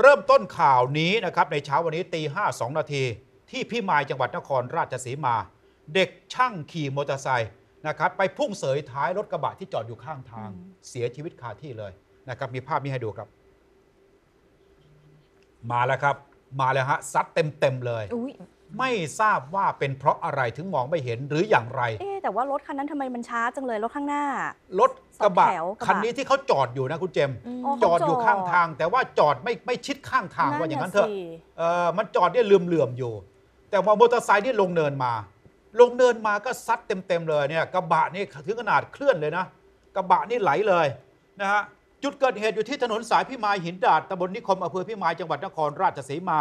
เริ่มต้นข่าวนี้นะครับ ในเช้าวันนี้ตีห้าสองนาที ที่พี่มายจังหวัดนครราชสีมา เด็กช่างขี่มอเตอร์ไซค์นะครับ ไปพุ่งเสยท้ายรถกระบะที่จอดอยู่ข้างทางเสียชีวิตคาที่เลยนะครับ มีภาพมีให้ดูครับ มาแล้วครับ มาแล้วฮะซัดเต็มเต็มเลยไม่ทราบว่าเป็นเพราะอะไรถึงมองไม่เห็นหรืออย่างไร เอ๊แต่ว่ารถคันนั้นทำไมมันช้าจังเลยรถข้างหน้ารถกระบะคันนี้ที่เขาจอดอยู่นะ คุณเจมจอดอยู่ข้างทาง แต่ว่าจอดไม่ไม่ชิดข้างทางว่าอย่างนั้นเถอะเออมันจอดเนี่ยเลื่อมๆอยู่ แต่ว่ามอเตอร์ไซค์นี่ลงเนินมา ลงเนินมาก็ซัดเต็มๆ เลยเนี่ยกระบะนี่ถึงขนาดเคลื่อนเลยนะ กระบะนี่ไหลเลยนะฮะจุดเกิดเหตุอยู่ที่ถนนสายพิมาย หินดาดตำบลนิคมอำเภอพิมายจังหวัดนครราชสีมา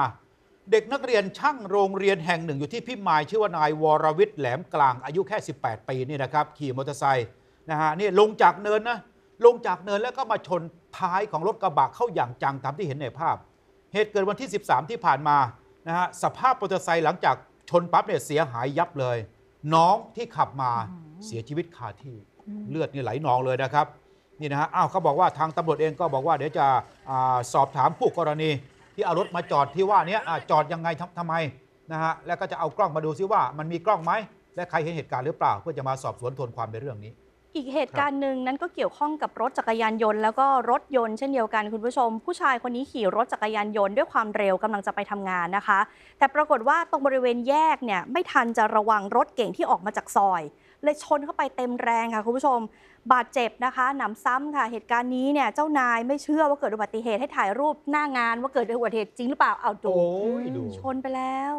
เด็กนักเรียนช่างโรงเรียนแห่งหนึ่งอยู่ที่พิมายชื่อว่านายวรวิทย์แหลมกลางอายุแค่ 18 ปีนี่นะครับขี่มอเตอร์ไซค์นะฮะนี่ ลงจากเนินนะ ลงจากเนินแล้วก็มาชนท้ายของรถกระบะเข้าอย่างจัง ตามที่เห็นในภาพ เหตุเกิดวันที่ 13 ที่ผ่านมา นะฮะสภาพมอเตอร์ไซค์หลังจากชนปั๊บเนี่ยเสียหายยับเลย น้องที่ขับมาเสียชีวิตคาที่เลือดนี่ไหลนองเลยนะครับนี่นะฮะอ้าวเขาบอกว่าทางตำรวจเองก็บอกว่าเดี๋ยวจะสอบถามผู้กรณีที่เอารถมาจอดที่ว่านี้จอดยังไงทำไมนะฮะ แล้วก็จะเอากล้องมาดูซิว่ามันมีกล้องไหมและใครเห็นเหตุการณ์หรือเปล่า เพื่อจะมาสอบสวนทวนความในเรื่องนี้ อีกเหตุการณ์หนึ่งนั้นก็เกี่ยวข้องกับรถจักรยานยนต์แล้วก็รถยนต์เช่นเดียวกันคุณผู้ชมผู้ชายคนนี้ขี่รถจักรยานยนต์ด้วยความเร็วกำลังจะไปทำงานนะคะ แต่ปรากฏว่าตรงบริเวณแยกเนี่ยไม่ทันจะระวังรถเก่งที่ออกมาจากซอยเลยชนเข้าไปเต็มแรงค่ะ คุณผู้ชมบาดเจ็บนะคะหนำซ้ำค่ะเหตุการณ์นี้เนี่ย เจ้านายไม่เชื่อว่าเกิดอุบัติเหตุให้ถ่ายรูปหน้างานว่าเกิดอุบัติเหตุจริงหรือเปล่าเอาดูชนไปแล้ว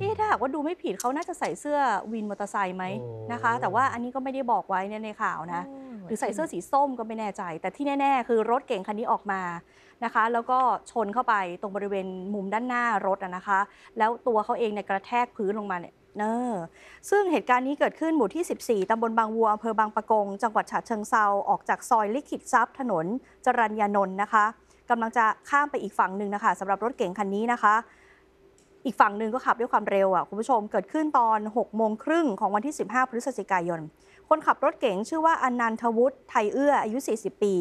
นี่ถ้าหากว่าดูไม่ผิดเขาน่าจะใส่เสื้อวินมอเตอร์ไซค์ไหมนะคะ แต่ว่าอันนี้ก็ไม่ได้บอกไว้ในข่าวนะหรือใส่เสื้อสีส้มก็ไม่แน่ใจ แต่ที่แน่ ๆคือ รถเก่งคันนี้ออกมานะคะ แล้วก็ชนเข้าไปตรงบริเวณมุมด้านหน้ารถนะคะ แล้วตัวเขาเองเนี่ยกระแทกพื้นลงมาเนี่ยเนอร์ซึ่งเหตุการณ์นี้เกิดขึ้นหมู่ที่ 14 ตำบลบางวัว อำเภอบางปะกง จังหวัดฉะเชิงเซาออกจากซอยลิขิตทรัพย์ถนน จรัญญานนท์นะคะกำลังจะข้ามไปอีกฝั่งหนึ่งนะคะสำหรับรถเก๋งคันนี้นะคะ อีกฝั่งหนึ่งก็ขับด้วยความเร็วอ่ะคุณผู้ชมเกิดขึ้นตอน 6 โมงครึ่งของวันที่ 15 พฤศจิกายน คนขับรถเก๋งชื่อว่าอนันทวุฒิไทยเอื้ออายุ 40 ปี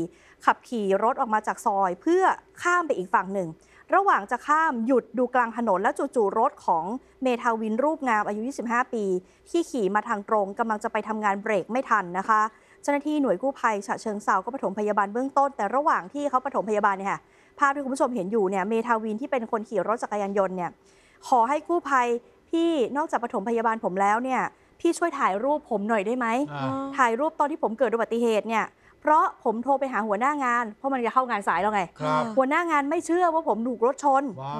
ขับขี่รถออกมาจากซอย เพื่อข้ามไปอีกฝั่งหนึ่งระหว่างจะข้ามหยุดดูกลางถนน และจู่ๆรถของเมทาวินรูปงามอายุ 25 ปี ที่ขี่มาทางตรงกำลังจะไปทำงานเบรกไม่ทันนะคะ เจ้าหน้าที่หน่วยกู้ภัยฉะเชิงเซาก็ปฐมพยาบาลเบื้องต้น แต่ระหว่างที่เขาปฐมพยาบาลเนี่ยค่ะภาพที่คุณผู้ชมเห็นอยู่เนี่ยเมทาวินที่เป็นคนขี่รถจักรยานยนต์เนี่ยขอให้กู้ภัยพี่นอกจากปฐมพยาบาลผมแล้วเนี่ยพี่ช่วยถ่ายรูปผมหน่อยได้ไหมถ่ายรูปตอนที่ผมเกิดอุบัติเหตุเนี่ยเพราะผมโทรไปหาหัวหน้างานเพราะมันจะเข้างานสายแล้วไงครับหัวหน้างานไม่เชื่อว่าผมถูกรถชนว้า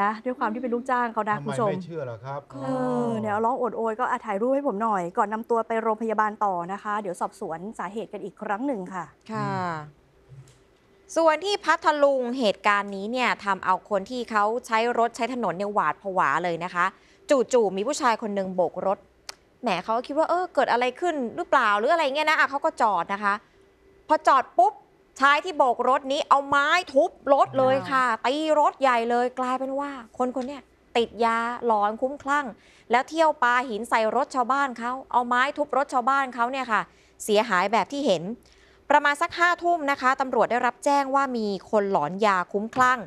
นะด้วยความที่เป็นลูกจ้างเขานะคุณผู้ชมไม่เชื่อหรอครับ เออเดี๋ยวร้องโอดโอยก็อาถ่ายรูปให้ผมหน่อยก่อนนำตัวไปโรงพยาบาลต่อนะคะเดี๋ยวสอบสวนสาเหตุกันอีกครั้งหนึ่งค่ะ ค่ะ ส่วนที่พัทลุงเหตุการณ์นี้เนี่ยทำเอาคนที่เขาใช้รถใช้ถนนเนี่ยหวาดผวาเลยนะคะ จู่ๆมีผู้ชายคนหนึ่งโบกรถแหมเขาคิดว่า เออ เกิดอะไรขึ้นหรือเปล่าหรืออะไรเงี้ยนะอ่ะเขาก็จอดนะคะ พอจอดปุ๊บชายที่โบกรถนี้ เอาไม้ทุบรถเลยค่ะตีรถใหญ่เลยกลายเป็นว่า คนคนเนี้ยติดยาหลอนคุ้มคลั่ง แล้วเที่ยวปาหินใส่รถชาวบ้านเขาเอาไม้ทุบรถชาวบ้านเขาเนี่ยค่ะ เสียหายแบบที่เห็น ประมาณสักห้าทุ่มนะคะตำรวจได้รับแจ้งว่ามีคนหลอนยาคุ้มคลั่ง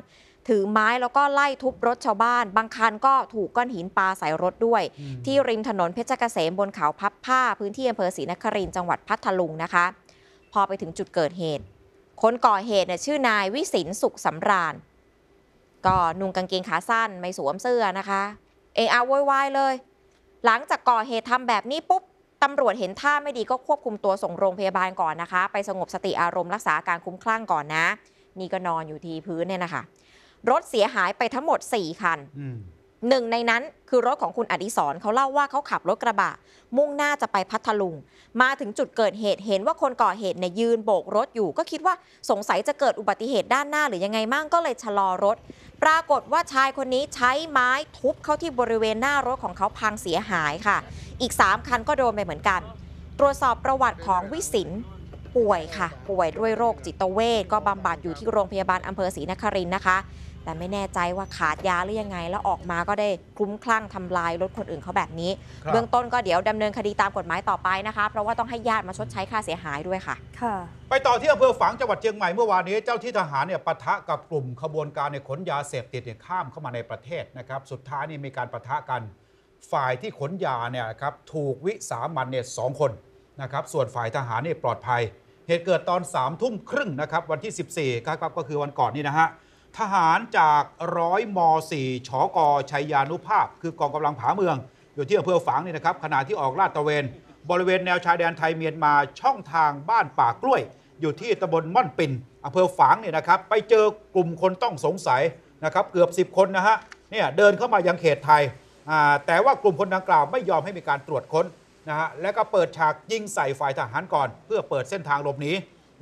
ถือไม้แล้วก็ไล่ทุบรถชาวบ้าน บางคันก็ถูกก้อนหินปลาใส่รถด้วย ที่ริมถนนเพชรเกษมบนเขาพับผ้าพื้นที่อำเภอศรีนครินจังหวัดพัทลุงนะคะ พอไปถึงจุดเกิดเหตุ คนก่อเหตุเนี่ยชื่อนายวิสินสุขสำราญ ก็นุ่งกางเกงขาสั้นไม่สวมเสื้อนะคะ เออาโวยวายเลย หลังจากก่อเหตุทำแบบนี้ปุ๊บตำรวจเห็นท่าไม่ดีก็ควบคุมตัวส่งโรงพยาบาลก่อนนะคะ ไปสงบสติอารมณ์รักษาการคุ้มคลั่งก่อนนะนี่ก็นอนอยู่ที่พื้นเนี่ยนะคะรถเสียหายไปทั้งหมด 4 คันหนึ่งในนั้นคือรถของคุณอดิศรเขาเล่าว่าเขาขับรถกระบะ มุ่งหน้าจะไปพัทลุง มาถึงจุดเกิดเหตุเห็นว่าคนก่อเหตุเนี่ยยืนโบกรถอยู่ ก็คิดว่าสงสัยจะเกิดอุบัติเหตุด้านหน้าหรือยังไงมั่งก็เลยชะลอรถ ปรากฏว่าชายคนนี้ใช้ไม้ทุบ เข้าที่บริเวณหน้ารถของเขาพังเสียหายค่ะ อีก3คันก็โดนไปเหมือนกัน ตรวจสอบประวัติของวิสินป่วยค่ะ ป่วยด้วยโรคจิตเวชก็บำบัดอยู่ที่โรงพยาบาลอำเภอศรีนครินทร์นะคะแต่ไม่แน่ใจว่าขาดยาหรือยังไง แล้วออกมาก็ได้คลุ้มคลั่งทำลายรถคนอื่นเขาแบบนี้ เบื้องต้นก็เดี๋ยวดำเนินคดีตามกฎหมายต่อไปนะคะเพราะว่าต้องให้ญาติมาชดใช้ค่าเสียหายด้วยค่ะ ค่ะ ไปต่อที่อำเภอฝางจังหวัดเชียงใหม่เมื่อวานนี้เจ้าที่ทหารเนี่ยปะทะกับกลุ่ม ขบวนการในขนยาเสพติดเนี่ยข้ามเข้ามาในประเทศนะครับ สุดท้ายนี่มีการปะทะกัน ฝ่ายที่ขนยาเนี่ยครับถูกวิสามันเนี่ยสองคนนะครับ ส่วนฝ่ายทหารเนี่ยปลอดภัย เหตุเกิดตอน3ามทุ่มครึ่งนะครับวันที่ 14ครับก็คือวันก่อนนี่นะฮะทหารจากร้อยม4ชกชัยยานุภาพคือกองกำลังผาเมือง อยู่ที่อำเภอฝางนี่นะครับขณะที่ออกลาดตระเวน บริเวณแนวชายแดนไทยเมียนมาช่องทางบ้านป่ากล้วย อยู่ที่ตำบลม่อนปินอำเภอฝางเนี่ยนะครับไปเจอกลุ่มคนต้องสงสัยนะครับ เกือบ 10 คนนะฮะเนี่ยเดินเข้ามายังเขตไทย แต่ว่ากลุ่มคนดังกล่าวไม่ยอมให้มีการตรวจค้นนะฮะและก็เปิดฉากยิงใส่ฝ่ายทหารก่อนเพื่อเปิดเส้นทางหลบหนี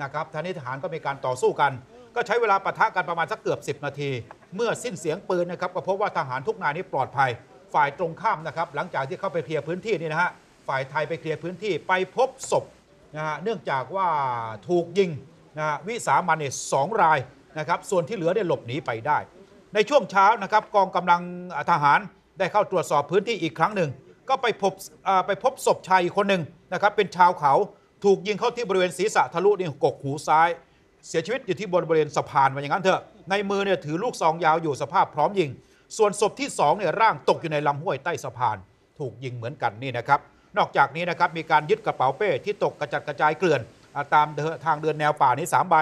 นะครับทานนี้ทหารก็มีการต่อสู้กันก็ใช้เวลาปะทะกันประมาณสักเกือบ 10 นาที เมื่อสิ้นเสียงปืนนะครับก็พบว่าทหารทุกนายนี้ปลอดภัย ฝ่ายตรงข้ามนะครับ หลังจากที่เข้าไปเคลียร์พื้นที่นี่นะฮะฝ่ายไทยไปเคลียร์พื้นที่ไปพบศพนะฮะเนื่องจากว่าถูกยิงนะฮะวิสามันเนี่ยสองรายนะครับส่วนที่เหลือได้หลบหนีไปได้ ในช่วงเช้านะครับกองกำลังทหารได้เข้าตรวจสอบพื้นที่อีกครั้งหนึ่งก็ไปพบไปพบศพชายอีกคนหนึ่งนะครับเป็นชาวเขาถูกยิงเข้าที่บริเวณศีรษะทะลุนี่กกหูซ้ายเสียชีวิตอยู่ที่บนบริเวณสะพานมันอย่างนั้นเถอะในมือเนี่ยถือลูกซองยาวอยู่สภาพพร้อมยิง ส่วนศพที่2เนี่ยร่างตกอยู่ในลำห้วยใต้สะพาน ถูกยิงเหมือนกันนี่นะครับ นอกจากนี้นะครับมีการยึดกระเป๋าเป้ที่ตกกระจัดกระจายเกลื่อน ตามทางเดินแนวป่านี้3ใบ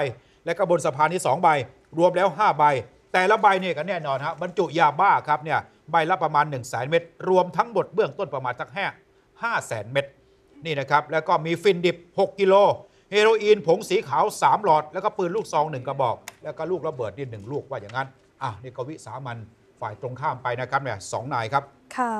และก็บนสะพานนี้2ใบ รวมแล้ว5ใบแต่ละใบเนี่ยก็แน่นอนฮะบรรจุยาบ้าครับเนี่ยใบละประมาณ1นึ่งแสนเม็ดรวมทั้งหมดเบื้องต้นประมาณสักแห้าห้าแสนเม็ดนี่นะครับแล้วก็มีฟินดิบ 6กิโลเฮโรอีนผงสีขาว 3 หลอด แล้วก็ปืนลูกซองหนึ่งกระบอก แล้วก็ลูกระเบิดนี่หนึ่งลูกว่าอย่างนั้น อ่ะ นี่ก็วิสามันฝ่ายตรงข้ามไปนะครับเนี่ยสองนายครับ ค่ะ